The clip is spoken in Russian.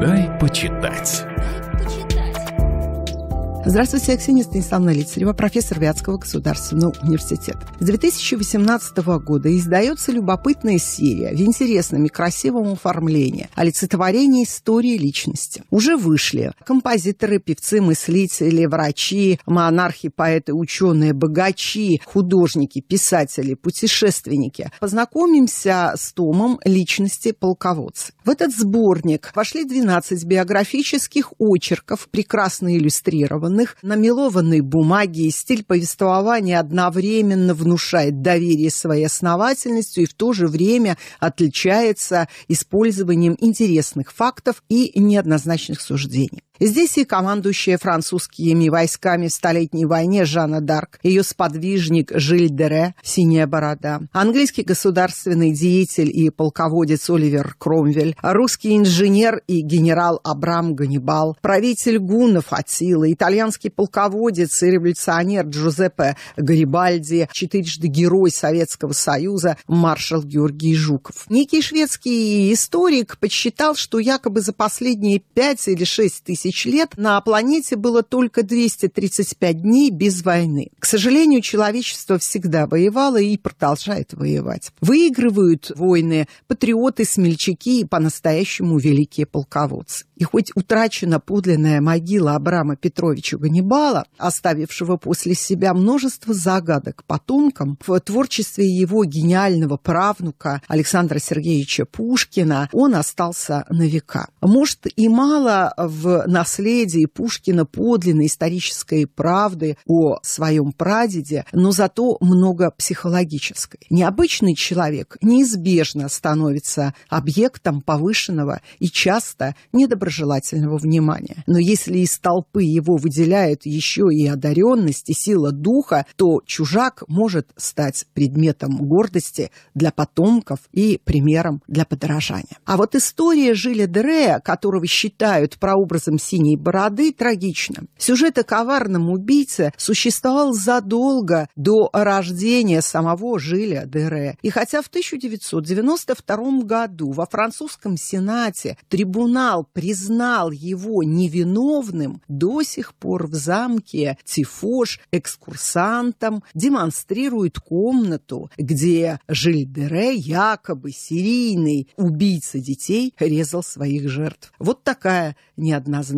Дай почитать. Здравствуйте, я Ксения Станиславовна Лицарева, профессор Вятского государственного университета. С 2018 года издается любопытная серия в интересном и красивом оформлении олицетворение истории личности. Уже вышли композиторы, певцы, мыслители, врачи, монархи, поэты, ученые, богачи, художники, писатели, путешественники. Познакомимся с томом личности полководца. В этот сборник вошли 12 биографических очерков, прекрасно иллюстрированных данных на мелованной бумаге, и стиль повествования одновременно внушает доверие своей основательностью и в то же время отличается использованием интересных фактов и неоднозначных суждений. Здесь и командующая французскими войсками в Столетней войне Жанна Дарк, ее сподвижник Жиль Дере «Синяя борода», английский государственный деятель и полководец Оливер Кромвель, русский инженер и генерал Абрам Ганнибал, правитель гунов Атила, итальянский полководец и революционер Джузеппе Гарибальди, четырежды герой Советского Союза маршал Георгий Жуков. Некий шведский историк подсчитал, что якобы за последние пять или шесть тысяч тысяч лет на планете было только 235 дней без войны. К сожалению, человечество всегда воевало и продолжает воевать. Выигрывают войны патриоты, смельчаки и по-настоящему великие полководцы. И хоть утрачена подлинная могила Абрама Петровича Ганнибала, оставившего после себя множество загадок потомкам, в творчестве его гениального правнука Александра Сергеевича Пушкина он остался на века. Может, и мало в наследии Пушкина подлинной исторической правды о своем прадеде, но зато много психологической. Необычный человек неизбежно становится объектом повышенного и часто недоброжелательного внимания. Но если из толпы его выделяют еще и одаренность, и сила духа, то чужак может стать предметом гордости для потомков и примером для подражания. А вот история жили Дрея, которого считают прообразом синей бороды трагично. Сюжет о коварном убийце существовал задолго до рождения самого Жиля Дере. И хотя в 1992 году во французском Сенате трибунал признал его невиновным, до сих пор в замке Тифош экскурсантом демонстрирует комнату, где Жиль Дере, якобы серийный убийца детей, резал своих жертв. Вот такая неоднозначная